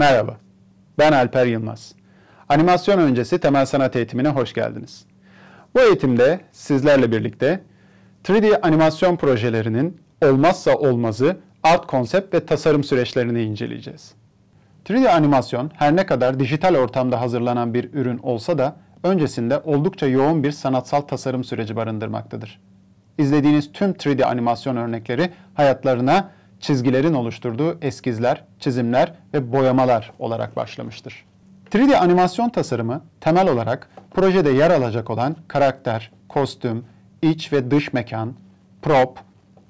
Merhaba, ben Alper Yılmaz. Animasyon öncesi temel sanat eğitimine hoş geldiniz. Bu eğitimde sizlerle birlikte 3D animasyon projelerinin olmazsa olmazı art konsept ve tasarım süreçlerini inceleyeceğiz. 3D animasyon her ne kadar dijital ortamda hazırlanan bir ürün olsa da öncesinde oldukça yoğun bir sanatsal tasarım süreci barındırmaktadır. İzlediğiniz tüm 3D animasyon örnekleri hayatlarına çizgilerin oluşturduğu eskizler, çizimler ve boyamalar olarak başlamıştır. 3D animasyon tasarımı temel olarak projede yer alacak olan karakter, kostüm, iç ve dış mekan, prop,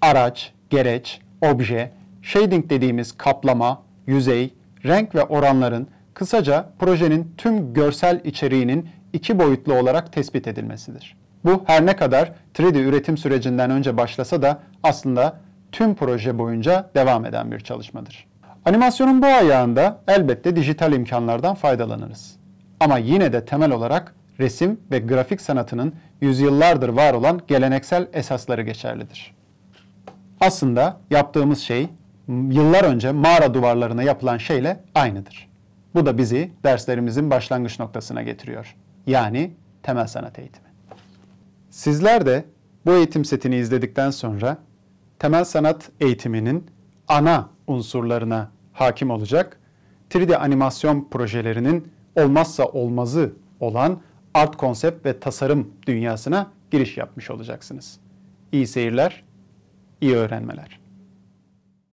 araç, gereç, obje, shading dediğimiz kaplama, yüzey, renk ve oranların kısaca projenin tüm görsel içeriğinin iki boyutlu olarak tespit edilmesidir. Bu her ne kadar 3D üretim sürecinden önce başlasa da aslında tüm proje boyunca devam eden bir çalışmadır. Animasyonun bu ayağında elbette dijital imkanlardan faydalanırız. Ama yine de temel olarak resim ve grafik sanatının yüzyıllardır var olan geleneksel esasları geçerlidir. Aslında yaptığımız şey yıllar önce mağara duvarlarına yapılan şeyle aynıdır. Bu da bizi derslerimizin başlangıç noktasına getiriyor. Yani temel sanat eğitimi. Sizler de bu eğitim setini izledikten sonra temel sanat eğitiminin ana unsurlarına hakim olacak. 3D animasyon projelerinin olmazsa olmazı olan art konsept ve tasarım dünyasına giriş yapmış olacaksınız. İyi seyirler, iyi öğrenmeler.